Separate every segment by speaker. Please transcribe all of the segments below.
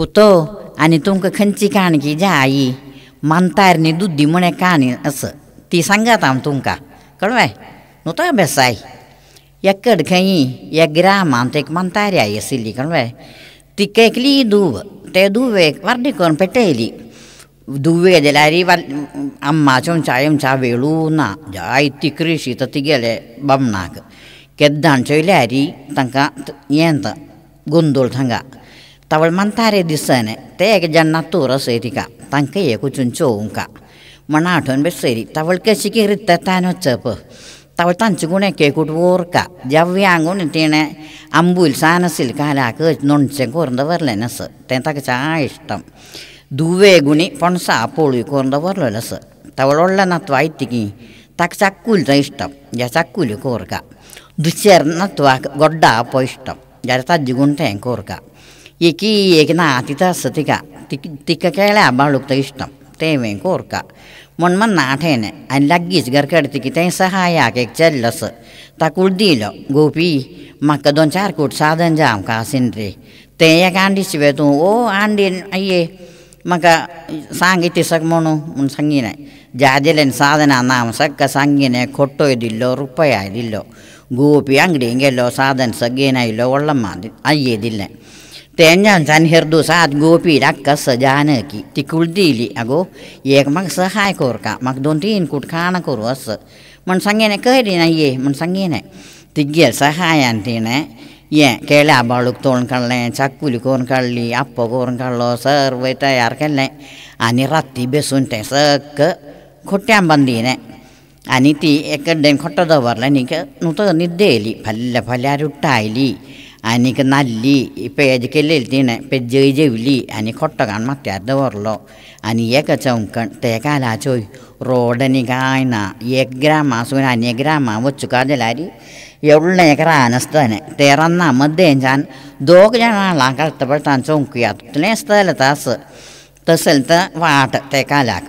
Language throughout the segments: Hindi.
Speaker 1: पुतो आनी तुमकां खंयची काणकी जे आई मानतार न्ही दुदी म्हणे काणी अस ती सांगात हांव तुमकां कळ्ळें न्हू तो बेसाय एक कडखंयी एक ग्रामांत एक मानतारी आई आशिल्ली कळ्ळें तिका एकली दूब ते दुवेक वार्डी करून पेटयली दुवे दिल्यारी आम्माच्या उंचाय उंचा वेळू ना जाय तिकरी शीत तिगेले बामणाक केद्दांच्या येयल्यारी तांकां यें गोंदोळ थांगा tawal mantare di sene te ek jannatura serika tanke ye kuchun chounka mana athon be seri tawal ke sikir tetano chep tawal tan chugune ke kut worka javyangun tine ambul sanasil kala ke non chengornda verlenas tentak cha ishtam duve guni ponsa apolu kornda verlenas തവളുള്ള നത്വായിത്തിക്ക് തക്ക് ചക്കൂലിത ഇഷ്ടം ഞാൻ ചക്കൂലി കോർക്ക ദുശ്ചേർന്ന ത്വാക്ക് ഗൊഡ അപ്പോൾ ഇഷ്ടം ഞാൻ തജ്ജുകൊണ്ട് കോർക്കാം ಏಕೀಕನ ಆತಿತ ಸತಿಕ ತಿಕ್ ತಿಕ್ಕಕೇಳೆ ಅಬ್ಬಳುಕ್ತ ಇಷ್ಟ ತೇವೇಂ ಕೋರ್ಕ ಮೊಣ್ಮನ್ ನಾಠೇನೆ ಅಲ್ಲಗ್ಗೀಸ್ ಗರ್ಕಡ್ತಿಕಿ ತೈ ಸಹಾಯ ಆಕೆಗೆ ಚೆಲ್ಲಸ್ ತಕುಳ್ದಿಲೋ ಗೋಪಿ ಮಕ್ಕ ದೊನ್ ಚಾರ್ ಕೂಟ್ ಸಾಧನ್ ಜಾಮ್ ಕಾಸಿನ್ರಿ ತೇಯಕ ಆಂಡಿಸಿವೆ ತೂ ಓ ಆಂಡಿನ್ ಅಯ್ಯೇ ಮಕ ಸಾಂಗಿತಿ ಸಗ್ಮೋಣು ಮುನ್ ಸಂಗಿನೆ ಜಾಜಲೆನ್ ಸಾಧನ ನಾಮ ಸಕ್ಕ ಸಂಗಿನೆ ಕೊಟ್ಟೊಯ್ದಿಲ್ಲೋ ರೂಪಾಯಿ ಆಯ್ದಿಲ್ಲೋ ಗೋಪಿ ಅಂಗಡಿ ಹಿಂಗೆಲ್ಲೋ ಸಾಧನ ಸಗ್ಗೇನಾಯಿಲ್ಲೋ ಒಳ್ಳಮ್ಮ ಅಯ್ಯೇದಿಲ್ಲ เต็นยันฉันเห็นดูสัตว์กูปีรักกษัตริย์นี่กี่ที่คุณดีลีอะกูเย็กมักสหายคอร์กะมักดนที่อินคุดข้านัะครัวสมันสังเกตเนคยดีนะเย่มันสังเกตเนี่ยที่เกี่ยวสหายันที่เนี่ยยังเคล้าบาลุกตอนกันเลยชักกุลกอนกันเลยอัปปกอนกันล้อเสาร์เวทายากันเลยอันนี้รัตติเบสุนเตสกก็ขุดยามบันดีเนี่ยอันนี้ที่เอกเดนขุดตัวบอลเลยนี่ก็นุ่นตัวนี่เดลี่ผลลัพธ์ผลยารูตายลี่ आनीक नाल्ली पेज केलेली तिणें पेजय जेवली आनी खोट्टकान माथ्यार दवरलो आनी एका चौकण तेका आला റോഡനി रोड आनी कांय ना एक ग्रामासून आनी एक ग्रामा वचुकार जाल्यार एवढें एक रानासतालें तें रान्ना मद्देंच्यान दोग जाणां लांक हाडटा पळय तांचो उंकयातलेंच चलता आस तसलें तर वाट तेका आलाक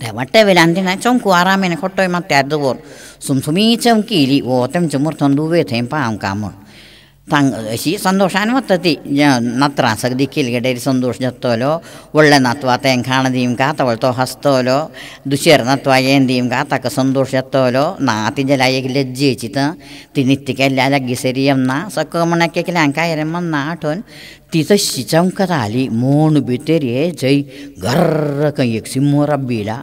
Speaker 1: त्या वाट्या वेल्यान तिणें चमकू आरामेन खोट्टोय मात ತಂಗ ಸಂತೋಷ ಅನ್ವತ್ತತಿ ನತ್ರ ಸಗದಿ ಕಿಲ್ಗಡೇರಿ ಸಂತೋಷ ಜತ್ತೋಲೋ ಒಳ್ಳೆ ನತ್ವ ತೆಂಗೆ ಕಾಣದೀಮ್ಕ ತಗೊಳ್ತೋ ಹಸ್ತೋಲೋ ದುಶೇರ್ ನತ್ವ ಏಂದೀಮ್ಕ ತಕ್ಕ ಸಂತೋಷ ಜತ್ತೋಲೋ ನಾತಿಂಜಲ ಈಗ ಲಜ್ಜಿ ಚಿತ ತಿನಿತ್ತಿಕೆಲ್ಲ ಲಗ್ಗಿ ಸರಿಯಮ್ನ ಸಕ್ಕ ಮಣಕ್ಕೆಲ್ಲ ಅಂಕಾಯರಮ್ಮನ್ನ ಆಟೋನ್ तिथं शिचमकत आली मोण भितर ये जै
Speaker 2: गर्र
Speaker 1: कं एक सिम्मो रब्बीला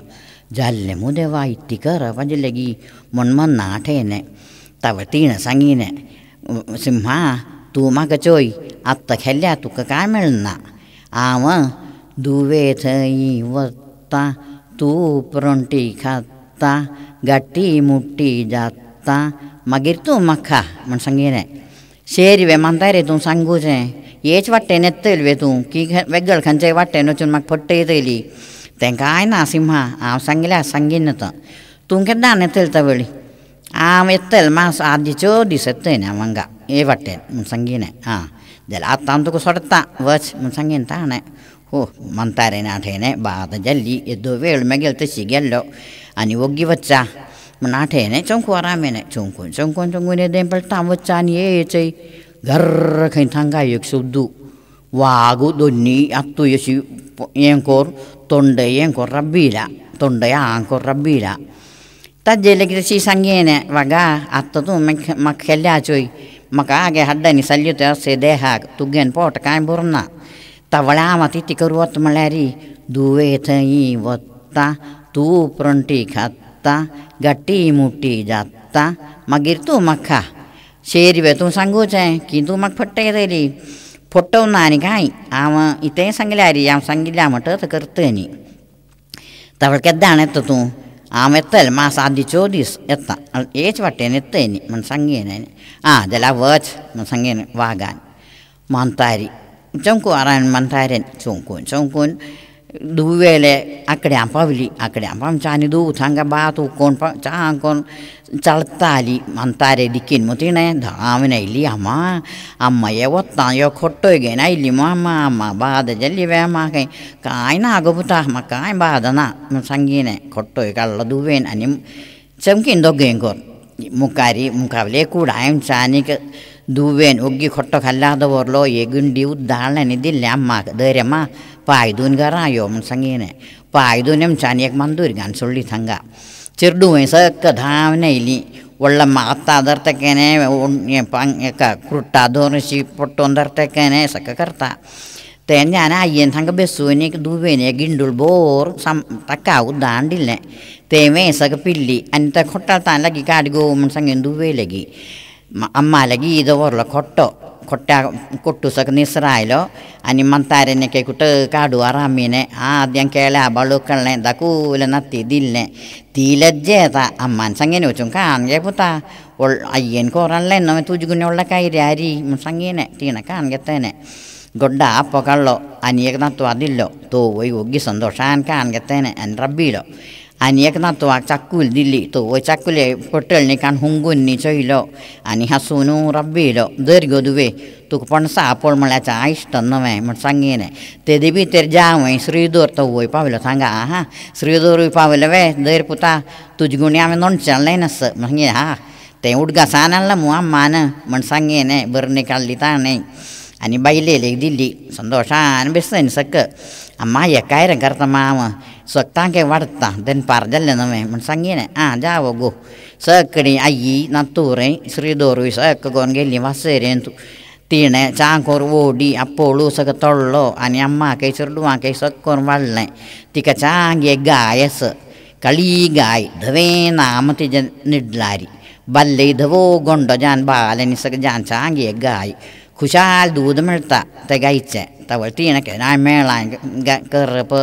Speaker 1: जाल्ले मुदे वा इत्ती कर म्हणजे लगी म्हणमा नाठेने तव तीन सांगिने सिम्हा तू म्हाका चोय आत्तां खेळ्ळ्या तुका कांय मेळना आव दुवे थंय वता तूं प्रोंटी खाता गाटी मुट्टी जाता मागीर तूं म्हाका म्हण सांगिलें शेर वे मानताय रे तूं सांगूचें हेच वाटेन येतल वे तूं की वेगळ खंयच्याय वाटेन वचून म्हाका पट्ट येतली कांय ना सिम्हा हांव सांगिल्या सांगिन तो तूं केन्ना येतल त्या ಆಮ ಎತ್ತಲ್ ಮಾಸ ಆದಿ ಚೋಡಿ ಸತ್ತೇನೆ ಅವಂಗ ಏ ಬಟ್ಟೆ ಮುಸಂಗಿನೆ ಹಾಂ ಜಲ ಅತ್ತ ಅಂತಕು ಸೊಡತ್ತ ವಚ್ ಮುಸಂಗಿನ ತಾಣೆ ಹೋ ಮಂತಾರೆ ನಾಠೇನೆ ಬಾದ ಜಲ್ಲಿ ಎದ್ದು ವೇಳು ಮೆಗೆಲ್ತ ಸಿಗೆಲ್ಲೋ ಅನಿ ಒಗ್ಗಿ ವಚ್ಚ ನಾಠೇನೆ ಚೊಂಕು ಆರಾಮೇನೆ ಚೊಂಕು ಚೊಂಕು ಚೊಂಕುನೆ ದೇನ್ ಪಳ್ತಾಂ ವಚ್ಚ ಅನಿ ಏ ಚೈ ಗರ್ರ ಕೈ ತಂಗಾಯಕ್ ಸುದ್ದು ವಾಗು ದೊನ್ನಿ ಅತ್ತು ಯಶಿ ಏಂಕೋರ್ ತೊಂಡೆ ಏಂಕೋರ್ ರಬ್ಬಿಲ ತೊಂಡೆಯ ಆಂಕೋರ್ ರಬ್ಬಿಲ तेलग्रेसि मैं वग अत मेल्याचोय मगे हड्ड सल्युत देह तुग्गेन पोट का बुरा तवड़ा मति करवत मल्यारी दुवे थी वत्ता तू प्रंटी खत्ता गट्टी मुट्टी जत्ता मगिर तू शेर वे तू संगूच कि तू मग फट्टे तेरी फोटो नानी कहीं हाँ इतें संगल्यारी आव संगल्या मटत करते तवड़ केदाण तू ಆಮೆತ್ತಲ್ಲಿ ಮಾ ಸಾಧಿಸೋ ದಿಸ್ ಎತ್ತ ಏಚ್ ಬಟ್ಟೆನೆ ಎತ್ತೇನಿ ಮನ್ ಸಂಗೇನೇನೆ ಆ ಅದೆಲ್ಲ ವಚ್ ಮನ್ ಸಂಗೇನ ವಾಗಾನಿ ಮಂತಾರಿ ಚೌಂಕು ಆರಾಯಣ ಮಂತಾರೇನೆ ಚೌಂಕೂನ್ ಚೌಂಕೂನ್ ದುವ್ವೇಲೆ ಆ ಕಡೆ ಅಂಪಾವಿಲಿ ಆ ಕಡೆ ಅಂಪಾಂ ಚಾನಿದು ಉಥಂಗ ಬಾತು ಉಕ್ಕೊಂಡ್ ಚಾ ಹಾಕೊಂಡು ಚಳ್ತಾಲಿ ಅಂತಾರೆ ದಿಕ್ಕಿನ ಮುತಿಣೆ ಧಾಮನ ಇಲ್ಲಿ ಅಮ್ಮ ಅಮ್ಮಯ್ಯ ಒತ್ತ ಅಯ್ಯೋ ಕೊಟ್ಟೋಗೇನ ಇಲ್ಲಿ ಅಮ್ಮ ಅಮ್ಮ ಬಾದ ಜಲ್ಲಿವೆ ಅಮ್ಮ ಕೈ ಕಾಯ್ನ ಆಗೋಬುತ ಅಮ್ಮ ಕಾಯ್ ಬಾದನ ಸಂಗೀನೆ ಕೊಟ್ಟೋಯ್ ಕಳ್ಳ ದುವ್ವೇನ ನಿಮ್ ಚಮ್ಕಿಂದೊಗ್ಗೇಂಗೋರ್ ಮುಖಾರಿ ಮುಖಾವಲೆ ಕೂಡ ಆಯ್ನ ಚಾನಿಗೆ ದುವ್ವೇನ್ ಒಗ್ಗಿ ಕೊಟ್ಟೋ ಕಲ್ಲಾದವರ್ಲೋ ಎಗುಂಡಿ ಉದ್ದಾಳನಿದ್ದಿಲ್ಲ ಅಮ್ಮ ಧೈರ್ಯಮ್ಮ ಪಾಯ್ದೂನ್ಗಾರ ಯೋಮನ್ ಸಂಗೇನೆ ಪಾಯ್ದು ನೆಮ್ ಚಾನಿಯಾಗಿ ಮಂದೂರಿಗೆ ಅನ್ಸುಳ್ಳಿತ್ ಹಂಗೆ ಚಿರ್ಡು ವಯಸ್ಸಕ್ಕ ಧಾವನೆ ಇಲ್ಲಿ ಒಳ್ಳೆ ಮಾತಾದರ್ತಕ್ಕೇನೆ ಪಂಕ ಕೃಟ್ಟಾದೋನಿಸಿ ಪೊಟ್ಟೊಂದರ್ತಕ್ಕೇನೆ ಸಕ್ಕ ಕರ್ತ ತೇ ಜ್ಞಾನ ಅಯ್ಯನ್ ಹಂಗೆ ಬೆಸ್ಸುವನೆ ದೂವೇನೆ ಗಿಂಡುಳ್ ಬೋರ್ ಸಂ ತಕ್ಕಾವು ದಾಂಡಿಲ್ಲೆ ತೇ ವೇಸಗ ಪಿಲ್ಲಿ ಅಂತ ಕೊಟ್ಟ ತಾನಲಗಿ ಕಾಡಿಗೆ ಓಮನ್ ಸಂಗೇನು ದೂವೇಲಗಿ ಅಮ್ಮಲಗಿ ಇದು ಹೊರ್ಲ ಕೊಟ್ಟೋ കൊട്ടാ കൊട്ടുസൊക്കെ ಸಕ അനി ಅನಿ ಮಂತಾರೆನ್ನೆಕೆ കാടു ಕಾಡು ആദ്യം കേളാ ബളുക്കളെ ಕೇಳೆ ಆ ಬಳುಕಳ್ನೆ ದ തീലജ്ജേത അമ്മാൻ സംഗീനെ വെച്ചും കാണുക പുത്താ പുത്ത അയ്യൻ കോറല്ല ഉള്ള തുജുകുന്നുള്ള അരി സംഗീനെ തീണ കാണുകത്തേനെ ഗൊഡ അപ്പൊ കള്ളോ അനിയക നത്വ അതില്ലോ തോവോയ് ഒഗ്ഗി സന്തോഷാൻ കാണുകത്തേനെ അൻ റബ്ബിയിലോ आनी एकदा तो चाकूल दिली तो वय चाकुले कान हुंगून आणि आनी हांसून रब्बिलो दर गो दुवे तुका पणसा आपोळ म्हळ्यार आयश्ट नवें म्हण बी तर भितर श्री श्रीदोर तो वय पावलो सांगा हा श्रीदोरूय पावलो वे दर पुता तुजे गुणी हांवें नोंदचारलें नस सांगे हा ते उडगा सान मु मुआ मान म्हण सांगेन बरें निकाल्ली ताणें आनी बायलेलेक दिली संतोशान बेसन सक अम्मा काय रे करता माव ಸೊಕ್ತಾಂಗೆ ವಡ್ತ ದೆನ್ ಪಾರ್ದಲ್ಲೆ ನಮೆ ಮನ್ ಸಂಗೀನೆ ಆ ಜಾವೋಗು ಸಕ್ಕಡಿ ಅಯ್ಯಿ ನತ್ತೂರೆ ಶ್ರೀದೋರು ಸಕ್ಕಗೋನ್ಗೆ ಇಲ್ಲಿ ವಸೇರೆ ಅಂತು ತೀಣೆ ಚಾಂಕೋರು ಓಡಿ ಅಪ್ಪೋಳು ಸಗ ತೊಳ್ಳೋ ಅನಿ ಅಮ್ಮ ಕೈ ಸುರುಡುವ ಕೈ ಸಕ್ಕೋರು ವಳ್ಳೆ ತಿಕ ಚಾಂಗೆ ಗಾಯಸ್ ಕಳಿ ಗಾಯ್ ಧವೇ ನಾಮತಿ ಜ ನಿಡ್ಲಾರಿ ಬಲ್ಲೆ ಧವೋ ಗೊಂಡೋ ಜಾನ್ ಬಾಲನಿ ಸಗ ಜಾನ್ ಚಾಂಗೆ ಗಾಯ್ ಖುಷಾಲ್ ದೂದ ಮಿಳ್ತ ತೆಗೈಚೆ तावडटीणके मेळ्ळां करप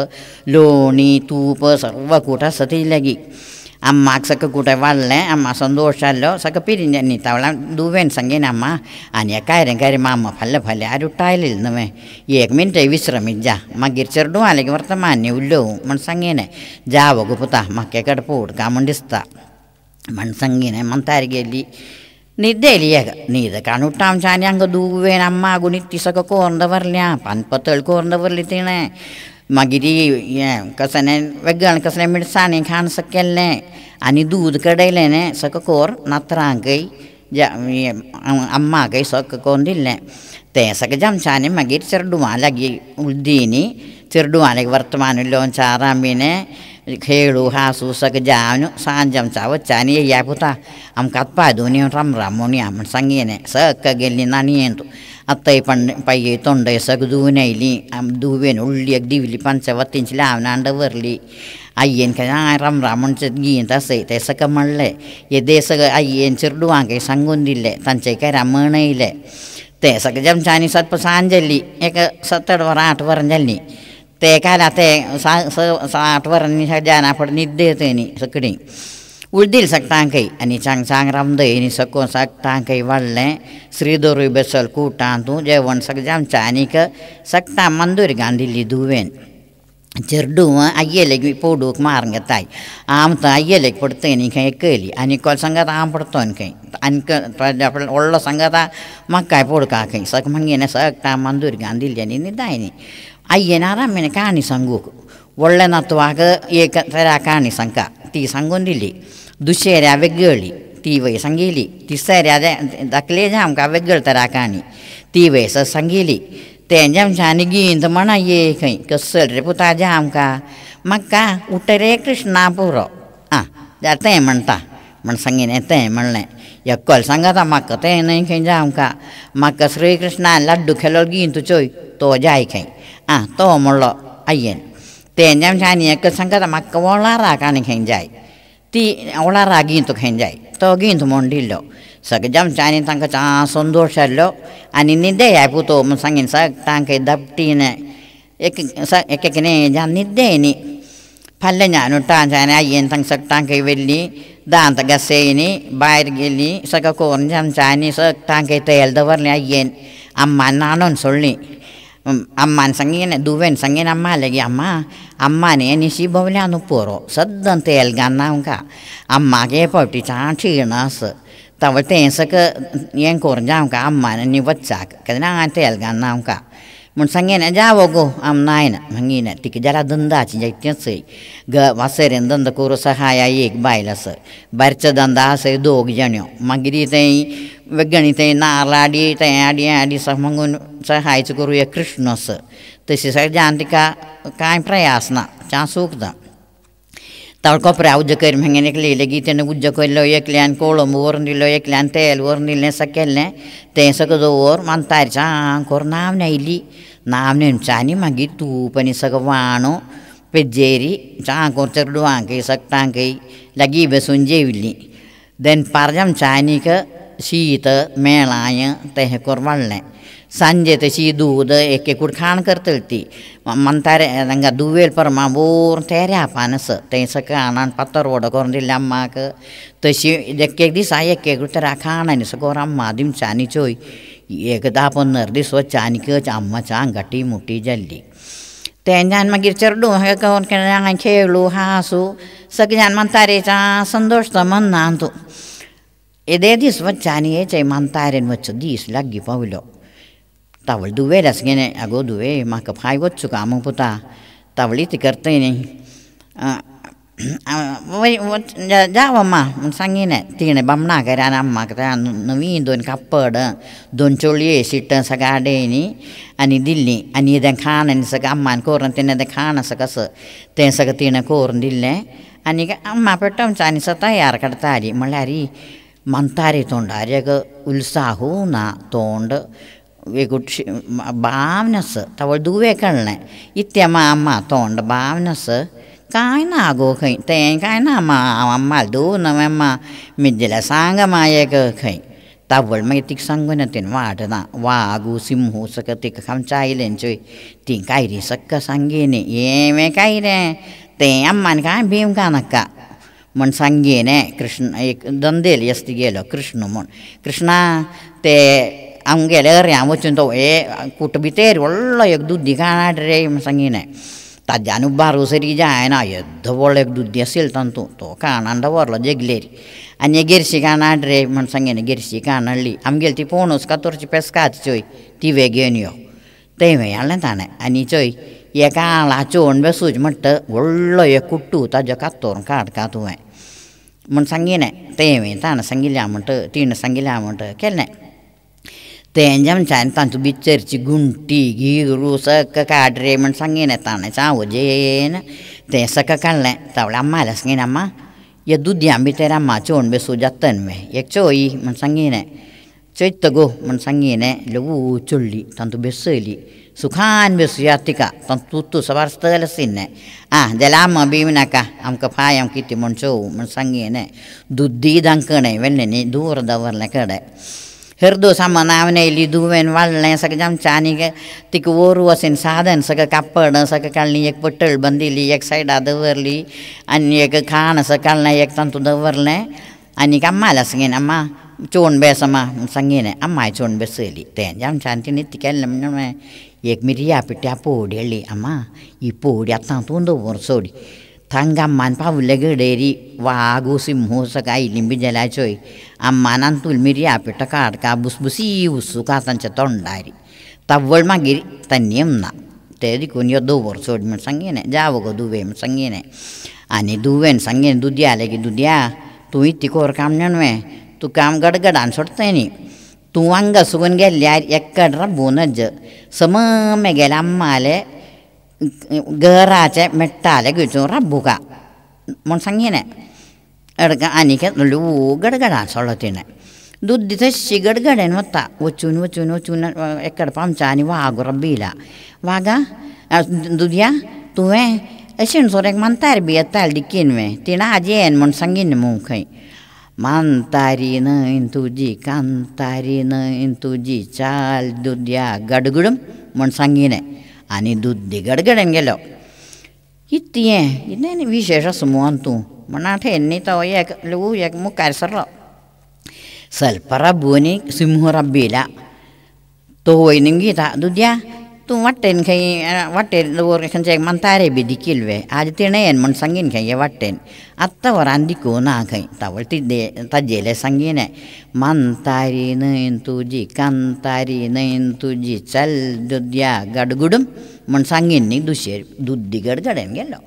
Speaker 1: लोणी तूप सर्व कुटां सती लेगीत അമ്മക്ക് സൊക്കെ കൂടെ വള്ളേ അമ്മ സന്തോഷമല്ലോ സൊക്കെ പിരിഞ്ഞ നീത്തവള ദൂവേൻ സംഗീന അമ്മ അനിയ കാര്യം കാര്യം അമ്മ ഫല്ല ഫല്ല ആരുട്ടായിലിരുന്നുവേ ഏക് മിനിറ്റ് വിശ്രമിച്ച മകിർ ചെറുടു അല്ലെങ്കിൽ വർത്തമാന്യ ഉല്ലവും മൺസംഗീനെ ജാവകു പുത്ത മക്കെ കിടപ്പ് കൊടുക്കാൻ മണ്ടിസ്ത മൺസംഗീനെ മൺതാരികല്ലി නිද්ද එලියක නීද කනුට්ටාම් චානයංග දූවේ නම්මා ගුණිත් තිසක කෝන්දවරලයා පන්පතල් කෝන්දවරලිතිනේ මගිරී කසනෙන් වැග්ගාන කසනෙමිට සානය කාණසකෙල්ලේ අනි දූද කඩයිලෙන සකකෝර් නත්තරාංගයි අම්මාගයි සොක්කකෝන්දිල්ලේ තේසක ජම්චානය මගේට සෙරඩුමාලගේ උල්දීනි සෙරඩුමාලක වර්තමානුල්ලෝන් චාරාම්බිනේ खेडू हासू सग जावन्यो सांजम चाव चानी या पुता आमकात पाय दोन्ही राम रामोनी आमण सांगिने सक गेली नानी येतो आत्ताही पण पाहिजे तोंडय सग धुवून आयली आम धुवेन उडली एक दिवली पंचावत्तींची लावणं अंड वरली आय्येन काय हां राम रामणचे गीत असं ते सगळं म्हणलंय हे दे सगळं आय्येनचे डुवांक सांगून दिले तांचे काय राम म्हणले ते सगळं जमच्या आणि सत्प सांजली एक सत्तर वर आठ वरां जाल्ली ते एकाला ते आठवरांनी जाना पड निद्दे तेनी सगळी उळदील सगटांकय आनी चांग चांग रामदय आनी सको सगटांकय वाडलें श्रीदोरूय बेसल कुटां तूं जेवण सगळें आमचें आनीक सगटां मंदूर गांदिल्ली धुवेन ಚೆರ್ಡು ಅಯ್ಯಲೆಗೆ ಪೋಡುಕ್ ಮಾರಂಗ ತಾಯಿ ಆಮ್ತ ಅಯ್ಯಲೆಗೆ ಪಡ್ತೇನೆ ಕೈ ಕೇಳಿ ಅನಿಕೋಲ್ ಸಂಗತ ಆಮ್ ಪಡ್ತೋನ್ ಕೈ ಅನ್ಕ पोडका ಸಂಗತ सग ಪೋಡ್ಕಾಕೈ ಸಕ್ ಮಂಗೇನೆ ಸಕ್ ತಾ ಮಂದೂರಿಗೆ ಅಂದಿಲ್ಜನಿ ನಿದ್ದಾಯ್ನಿ अय्यनार ಮೆನೆ का ಸಂಗೂಕು ಒಳ್ಳೆನತ್ವಾಗ ಏಕ ತೆರ ಕಾಣಿ ಸಂಕ ತೀ ಸಂಗೊಂದಿಲ್ಲಿ ದುಶ್ಯೇರೆ ಅವೆಗ್ಗೇಳಿ ತೀವೈ ಸಂಗೀಲಿ ತಿಸ್ಸೇರೆ ಅದೇ ದಕ್ಲೆ ಜಾಮ್ಕ ಅವೆಗ್ಗೇಳ್ ತೆರ ಕಾಣಿ ತೀವೈ ಸ ಸಂಗೀಲಿ तें मना ये कहीं कसल रे पुता जाम का मक्का रे कृष्णा पुरो आ जाते मनता मन ते मन ने संगता मक्क ते नहीं कहीं जाम मक्का श्री कृष्णा लड्डू खेलोगी इंतु चोई तो जाए कहीं ആ തോമുള്ള അയ്യൻ തേഞ്ഞം ഷാനിയൊക്കെ സംഗത മക്ക ഓളാറാക്കാനും ഹെഞ്ചായി തീ ഓളാറാകിയും തു ഖെഞ്ചായി തോകിയും തു മൊണ്ടില്ലോ സഗജം ഷാനി തങ്ക ചാ സന്തോഷമല്ലോ അനി സന്തോഷല്ലോ പൂ തോമും സംഗിൻ സ താങ്ക ദപ്റ്റീനെ എക്കനെ ഞാൻ നിന്ദേനി പല്ല ഞാനുട്ടാൻ ചാന അയ്യൻ തങ് സക്ടാങ്ക വെല്ലി ദാന്ത ഗസേനി ബായർ ഗെല്ലി സക കോർജം ചാനി സക്ടാങ്ക തേൽ പറഞ്ഞ അയ്യൻ അമ്മ നാണോൻ സൊള്ളി अम्मा संगीन दुवेन संगीन अम्मा लगी अम्मा अम्मा ने निशी बोले अनुपोरो सद्दन तेल गाना उनका अम्मा के पोटी चाँची नस तब तेंसक ये कोर जाऊँ का अम्मा ने निवच्चा कदना आ तेल गाना उनका मुन संगीन जाओ गो अम नाइन मंगीन टिक जरा दंदा चीज से ग वसे रे दंद कोर सहाय एक बायलस बरच दंदा से दोग जन्यो मगरी तई वगणी तई नारा आड़ी आड़ी सब मंगून സഹായിച്ചു കുറിയ കൃഷ്ണസ് തശിസ ജാന്തിക്ക കായ് പ്രയാസന ചാ സൂക്ത തവൾക്കൊപ്പര ഉജ്ജക്കരും ഹെങ്ങനെയൊക്കെ ലീലഗി തന്നെ ഉജ്ജക്കൊല്ലോ എക്ലാൻ കോളമ്പ് ഓർന്നില്ലോ എക്ലാൻ തേൽ ഓർന്നില്ലേ സക്കല്ലേ തേസൊക്കെ ഓർ മന്താരിച്ച ആ കൊറനാവനയില്ലി നാവനും ചാനി മകി തൂപ്പനി സക വാണോ പെജ്ജേരി ചാങ്കോർ ചെറുടുവാങ്കൈ സക്ടാങ്കൈ ലഗീബസും ജൈവില്ലി ദെൻ പറഞ്ഞം ചാനിക്ക് शीत मेलाय तें कोर वाडलें सांजे ती दूध एक एक खाण करतली ती म्हणटारे तांकां दुवेल परमा बोर ते रेपान आस तें सकाळ हाणान पातोर वडो करून दिल्ले अम्माक तशी एक एक दिसा एक एक तर खाणांनी सकोर अम्मा दिमच्यानी चोय एकदा पंदर दीस हो अम्मा अम्माच्या आंगाटी मुटी जाल्ली तेंच्यान मागीर चेडू हांगा खेळू हांसू सगळ्यान म्हणटा रे चा संतोष तो मन ना तूं Edetis vachanie chay mantaren vachu dis laggi paulo. Tawal duwe rasgene ago duwe maka phai vachu amung puta. Tawali ti karte ma Javamma sangine tine bamna karana amma kata navi don kappada don cholie sitta sagade ni ani dilli ani den kana ni saga amman koran tine den khana sagas ten saga tine koran dille ani amma pertam chani sata yar kadtari malari mandhari tonda aryaga ulsahu na tonda vegut bhavnas tavol duve kalne ityama amma tonda bhavnas ಕಾಯ್ನ ಆಗೋ ಖೈ ತೇನ್ ಕಾಯ್ನ ಅಮ್ಮ ಅಮ್ಮ ಅದು ನಮ್ಮಮ್ಮ ಮಿದ್ದಿಲ ಸಾಂಗ ಮಾಯಕ ಖೈ ತವಳ ಮೈ ತಿಕ್ ಸಂಗನ ತಿನ್ ವಾಟನ ವಾಗು ಸಿಂಹು ಸಕ ತಿಕ್ ಕಂಚಾಯಿಲೆನ್ ಚೊಯ್ ತಿ ಕಾಯ್ರಿ ಸಕ್ಕ ಸಂಗೇನೆ ಏಮೆ ಕಾಯ್ರೆ ತೇ ಅಮ್ಮನ ಕಾಯ್ ಭೀಮ್ ಕಾನಕ್ಕ मण सांगेने कृष्ण एक दंदेल येस्त गेलो कृष्ण मन कृष्णा ते हांव गेले रे हांव तो हे कुट भितर व्हडलो एक दुदी काणाट रे म्हण सांगिने ताज्यान बारोसरी जायना येद्द व्हडलो एक दुदी आशिल्लो तंतु तो काणान दवरलो जेगलेरी आनी गिरशी काण हाड रे मन म्हण सांगेने गिरशी काण हाडली गेल ती पोणूस कातोरची पेस्का चोय ती वे घेवन यो ते वे ताने ताणें आनी ये एका आळाच्यो ओणबे सूज म्हणटा व्हडलो एक कुट्टू ताज्या कातोर काट का हुंवें mun sangine te me ta na sangilya mun te ti na sangilya mun te kelne තේන්ජම් චන්තන්තු බිච්චරිචි ගුන්ටි ගීරුසක කාඩරේමන් සංගේ නැතන්න සාවජයන තේසක කල්ල තවල අම්මා ලස්ගේ නම්ම යදුද්‍යම් බිතරම් මාචෝන් බෙ සුජත්තන්වේ යක්ෂෝයි මන් සංගේ නෑ චෛත්තගෝ මන් සංගේ නෑ ලොවූ චොල්ලි තන්තු බෙස්සලි ಸುಖಾನ್ವಿಸ್ಯಾತಿಕ ತಂ ತೂತು ಸವರ್ಸ್ತದಲ್ಲ ಸಿನ್ನೆ ಆ ಜಲಾಮ ಭೀಮಿನಕ ಅಮ್ಕ ಫಾಯಂ ಕಿತ್ತಿ ಮುಣ್ಸೋ ಮುಣ್ಸಂಗೇನೆ ದುದ್ದೀದಂಕಣೆ ವೆಣ್ಣೆನಿ ದೂರದವರ್ಲೆ ಕಡೆ ಹಿರಿದು ಸಮ ನಾವನೆ ಇಲ್ಲಿ ದೂವೆನ್ ಒಳ್ಳೆ ಸಕ ಜಂಚಾನಿಗೆ ತಿಕ್ ಓರುವ ಸಿನ್ ಸಾಧನ್ ಸಕ ಕಪ್ಪಡ ಸಕ ಕಳ್ನಿ ಎಕ್ ಪೊಟ್ಟಳು ಬಂದಿಲ್ಲಿ ಎಕ್ ಸೈಡ್ ಅದವರ್ಲಿ ಅನ್ಯಕ ಕಾಣ ಸ ಕಳ್ನ ಎಕ್ ತಂತು ದವರ್ಲೆ ಅನಿಗೆ ಅಮ್ಮ ಲಸಗೇನ ಅಮ್ಮ ಚೋಣ್ ಬೇಸಮ್ಮ ಸಂಗೀನೆ ಅಮ್ಮಾಯಿ ಚೋಣ್ ಬೆಸ್ಸಲಿ ತೇನ್ ಜಂಚಾನ್ ತಿನ್ನಿತ್ತಿ ಕೆಲ್ಲ एकमेरी या पिट्या पोवडी हाडली आमा ही पोवडी आतां तातूंत दवर सोड तांकां आम्मान पावले घडयरी वाघो सिंहो सकाळ इलिंबी जलाचोय आम्मानान तुलमेरी या पिट्टा का बुसबुसी हुसुका तांच्या तोंडारी तव्वळ मागीर तांनीम ना ते देखून यो दवर सोड म्हण सांगिने जाव गो दुवे म्हण सांगिने आनी दुवेन सांगिने दुदया लेगीत दुदया तुवें तिकोर काम नहीं तू काम गडगडान सोडतय नहीं तूं वांगडा सुगून गेल्ल्यार एककडरा भोवनज सम गेल्या अम्माले ಗರಾಚೆ ಮೆಟ್ಟಾಲೆ ಗಿಚು ರಬ್ಬುಗ ಮೊಣ ಸಂಗೀನೆ ಎಡ್ಗ ಅನಿಕೆ ನುಳ್ಳಿ ಊ ಗಡಗಡ ಸೊಳತಿನೆ ದುದ್ದಿತ ಶಿ ಗಡಗಡೆನ್ ಒತ್ತ ಒಚ್ಚೂನ್ ಒಚ್ಚೂನ್ ಒಚ್ಚೂನ್ ಎಕ್ಕಡ ಪಂಚಾನಿ ವಾಗು ರಬ್ಬೀಲ ವಾಗ ದುದ್ಯಾ ತುವೆ ಅಶಿಣ್ ಸೊರೆಗೆ ಮಂತಾರಿ ಬಿ ಎತ್ತಾಳ ಡಿಕ್ಕಿನ್ವೆ ತಿಣ ಅಜೇನ್ ಮೊಣ ಸಂಗೀನ್ ಮೂಕೈ mantarina intu ji kantarina intu ji chal dudya gadgudam mon sangine ani duddi gadgadan gelo itiye ine ni vishesha samantu mana the enni ta oya ek lu ek mu karsar sal parabuni simhora bela to hoy ningi dudya tu watten khay watten lu khan chek man tare bi dikil ve aj tine en mon sangin khay ye watten atta waran diku na khay tawal ti de ta jele sangine man tari nain tuji kan tari nain tuji chal dudya gadgudum mon sangin ni dusher duddi gadgaden gelo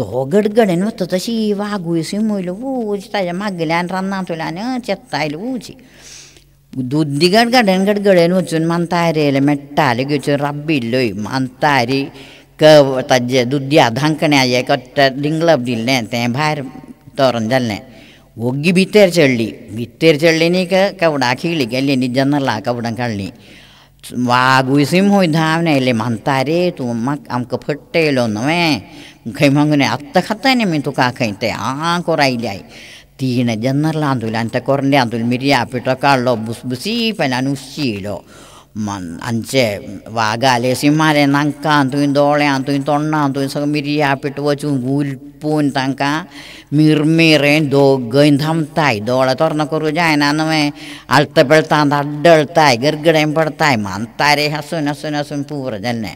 Speaker 1: തോകെടുക്കടൻ മൊത്തത്തെ ശീവാഗൂസി മുയില് പൂച്ചി തല മകിലാൻ റന്നാൻ തുലാൻ ചെത്തായിൽ പൂച്ചി दुद्दिगड गाड्यान कडेन गड्यान वचून मानतारी येयले मेट्टाले घेवच्यो राबिल्ल्योय मानतारी क ताजे दुद्या धांकण्या तें भायर तोरण जाल्लें ओग्गी भितर चडली भितर चडली न्ही कवडां खिळली गेली न्ही जन्नलां कवडां काडलीं वागूय सिंहूय धांवन आयले मानता रे तूं म्हाका आमकां फट्ट येयलो नवें खंय मागून आत्तां खाता तुका खे तें आं कोर Tine di annarlandoli, antecorneando il miriapito callo busbusipa in anuscilo. అంచే వాగాలేసిమారే నంక అంతుయిన దోళే అంతుయిన తొండ అంతుయిన సగం మిరియా పెట్టు వచ్చు ఊల్పూన్ తంక మిర్మీరేం దొగ్గైన ధమ్తాయి దోళ తొరణ కొరు జాయన అన్నమే అల్త పెడతాంత అడ్డెళ్తాయి గర్గడేం పడతాయి మంతారే హసున్ హసున్ హసున్ పూర జన్నే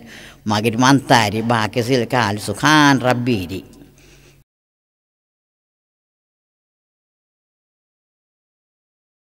Speaker 1: మగిరి మంతారి బాకి సిల్కాలు సుఖాన్ రబ్బీరి